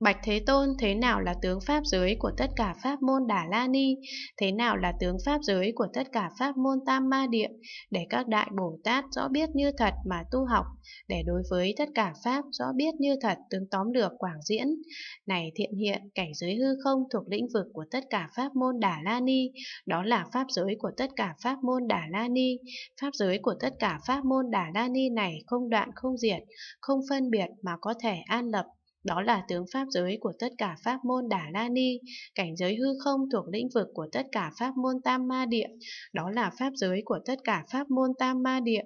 Bạch Thế Tôn thế nào là tướng pháp giới của tất cả pháp môn Đà La Ni, thế nào là tướng pháp giới của tất cả pháp môn Tam Ma Địa, để các đại Bồ Tát rõ biết như thật mà tu học, để đối với tất cả pháp rõ biết như thật tướng tóm được quảng diễn. Này thiện hiện, cảnh giới hư không thuộc lĩnh vực của tất cả pháp môn Đà La Ni, đó là pháp giới của tất cả pháp môn Đà La Ni. Pháp giới của tất cả pháp môn Đà La Ni này không đoạn không diệt, không phân biệt mà có thể an lập đó là tướng pháp giới của tất cả pháp môn Đà La Ni, cảnh giới hư không thuộc lĩnh vực của tất cả pháp môn Tam Ma Địa. Đó là pháp giới của tất cả pháp môn Tam Ma Địa.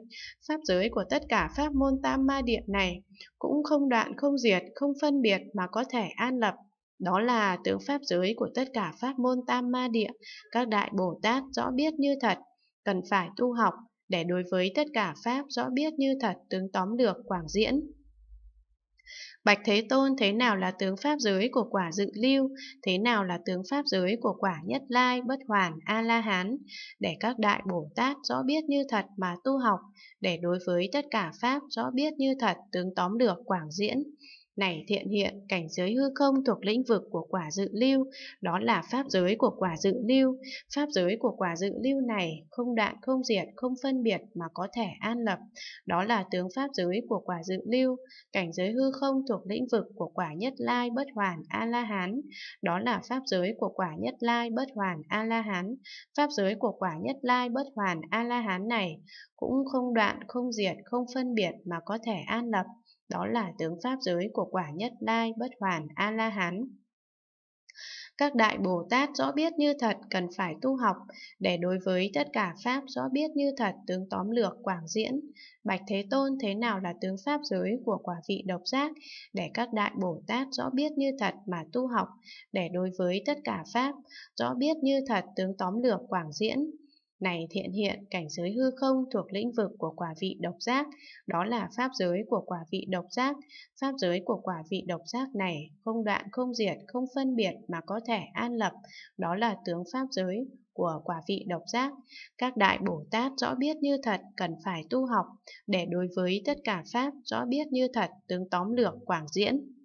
Pháp giới của tất cả pháp môn Tam Ma Địa này cũng không đoạn, không diệt, không phân biệt mà có thể an lập đó là tướng pháp giới của tất cả pháp môn tam ma địa, các đại Bồ Tát rõ biết như thật, cần phải tu học để đối với tất cả pháp rõ biết như thật tướng tóm được quảng diễn. Bạch Thế Tôn thế nào là tướng pháp giới của quả dự lưu, thế nào là tướng pháp giới của quả nhất lai, bất hoàn, A-la-hán, để các đại Bồ Tát rõ biết như thật mà tu học, để đối với tất cả Pháp rõ biết như thật tướng tóm được quảng diễn này thiện hiện cảnh giới hư không thuộc lĩnh vực của quả dự lưu, đó là pháp giới của quả dự lưu. Pháp giới của quả dự lưu này không đoạn không diệt, không phân biệt mà có thể an lập, đó là tướng pháp giới của quả dự lưu. Cảnh giới hư không thuộc lĩnh vực của quả nhất lai bất hoàn A-la-hán, đó là pháp giới của quả nhất lai bất hoàn A-la-hán. Pháp giới của quả nhất lai bất hoàn A-la-hán này cũng không đoạn, không diệt, không phân biệt mà có thể an lập. Đó là tướng pháp giới của quả nhất lai bất hoàn A-la-hán. Các đại Bồ Tát rõ biết như thật cần phải tu học để đối với tất cả Pháp rõ biết như thật tướng tóm lược quảng diễn. Bạch Thế Tôn thế nào là tướng Pháp giới của quả vị độc giác để các đại Bồ Tát rõ biết như thật mà tu học để đối với tất cả Pháp rõ biết như thật tướng tóm lược quảng diễn. Này thiện hiện, cảnh giới hư không thuộc lĩnh vực của quả vị độc giác, đó là pháp giới của quả vị độc giác. Pháp giới của quả vị độc giác này không đoạn không diệt, không phân biệt mà có thể an lập, đó là tướng pháp giới của quả vị độc giác. Các đại Bồ Tát rõ biết như thật cần phải tu học để đối với tất cả pháp rõ biết như thật tướng tóm lược quảng diễn.